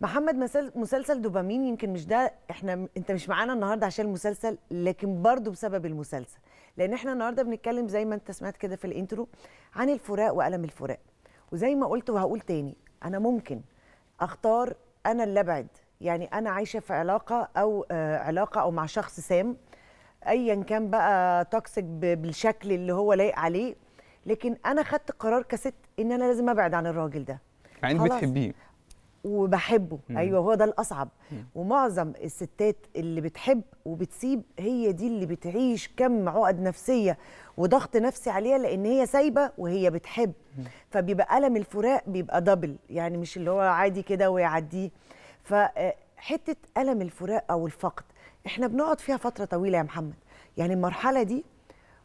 محمد مسلسل دوبامين يمكن مش ده احنا انت مش معانا النهارده عشان المسلسل لكن برضه بسبب المسلسل لان احنا النهارده بنتكلم زي ما انت سمعت كده في الانترو عن الفراق والم الفراق وزي ما قلت وهقول تاني انا ممكن اختار انا اللي ابعد يعني انا عايشه في علاقه او آه، علاقه او مع شخص سام ايا كان بقى توكسيك بالشكل اللي هو لايق عليه لكن انا خدت قرار كست ان انا لازم ابعد عن الراجل ده يعني بتحبيه وبحبه مم. ايوه هو ده الاصعب مم. ومعظم الستات اللي بتحب وبتسيب هي دي اللي بتعيش كم عقد نفسيه وضغط نفسي عليها لان هي سايبه وهي بتحب مم. فبيبقى الم الفراق بيبقى دبل يعني مش اللي هو عادي كده ويعديه فحته آه، الم الفراق او الفقد احنا بنقعد فيها فتره طويله يا محمد يعني المرحله دي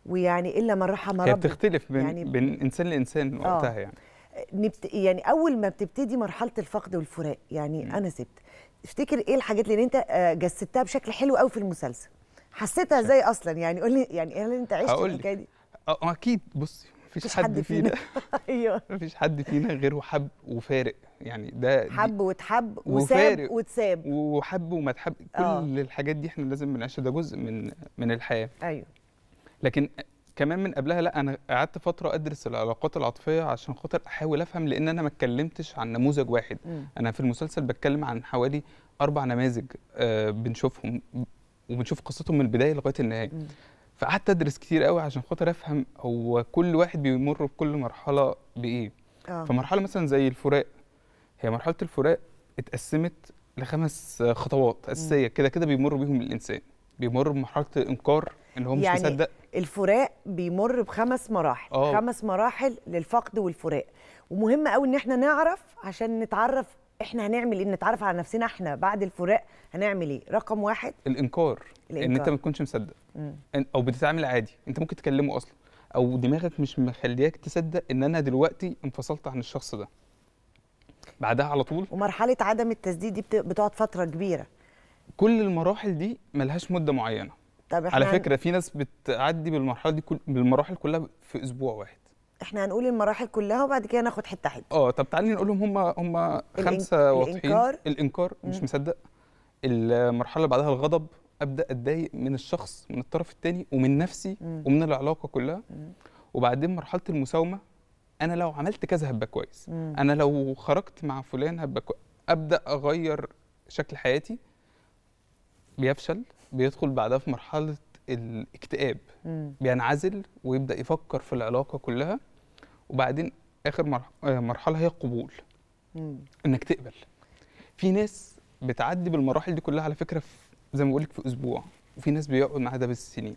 ويعني الا من رحم ربي هي بتختلف بين يعني بين انسان لانسان وقتها آه. يعني نبت... يعني اول ما بتبتدي مرحله الفقد والفراق يعني م. انا سبت افتكر ايه الحاجات اللي انت آه، جسدتها بشكل حلو قوي في المسلسل حسيتها ازاي اصلا يعني قول لي يعني هل انت عشت الحكايه دي اكيد بصي مفيش حد, حد فينا ايوه مفيش حد فينا غيره حب وفارق يعني ده حب وتحب وساب وتساب وحب وما تحب كل أوه. الحاجات دي احنا لازم بنعيشها ده جزء من من الحياه ايوه لكن كمان من قبلها لا انا قعدت فتره ادرس العلاقات العاطفيه عشان خاطر احاول افهم لان انا ما اتكلمتش عن نموذج واحد م. انا في المسلسل بتكلم عن حوالي اربع نماذج آه بنشوفهم وبنشوف قصتهم من البدايه لغايه النهايه م. فقعدت ادرس كتير قوي عشان خاطر افهم هو كل واحد بيمر بكل مرحله بايه آه. فمرحله مثلا زي الفراق هي مرحله الفراق اتقسمت لخمس خطوات اساسيه كده كده بيمر بيهم الانسان بيمر بمرحله الانكار ان هو مش يعني مصدق الفراق بيمر بخمس مراحل أوه. خمس مراحل للفقد والفراق ومهم قوي ان احنا نعرف عشان نتعرف احنا هنعمل ايه نتعرف على نفسنا احنا بعد الفراق هنعمل ايه رقم واحد الانكار, الإنكار. ان انت ما تكونش مصدق او بتتعامل عادي انت ممكن تكلمه اصلا او دماغك مش مخلياك تصدق ان انا دلوقتي انفصلت عن الشخص ده بعدها على طول ومرحله عدم التسديد دي بتقعد فتره كبيره كل المراحل دي ملهاش مده معينه طب احنا على فكره في ناس بتعدي بالمرحله دي كل بالمراحل كلها في اسبوع واحد احنا هنقول المراحل كلها وبعد كده ناخد حته حته اه طب تعالي نقول لهم هم هم خمسه واضحين الانكار الانكار مش مصدق المرحله اللي بعدها الغضب ابدا اتضايق من الشخص من الطرف الثاني ومن نفسي مم. ومن العلاقه كلها مم. وبعدين مرحله المساومه انا لو عملت كذا هبقى كويس مم. انا لو خرجت مع فلان هبقى كويس ابدا اغير شكل حياتي بيفشل بيدخل بعدها في مرحله الاكتئاب مم. بينعزل ويبدا يفكر في العلاقه كلها وبعدين اخر آه، مرحله هي القبول مم. انك تقبل في ناس بتعدي بالمراحل دي كلها على فكره في زي ما بقول في اسبوع وفي ناس بيقعد معاها ده بالسنين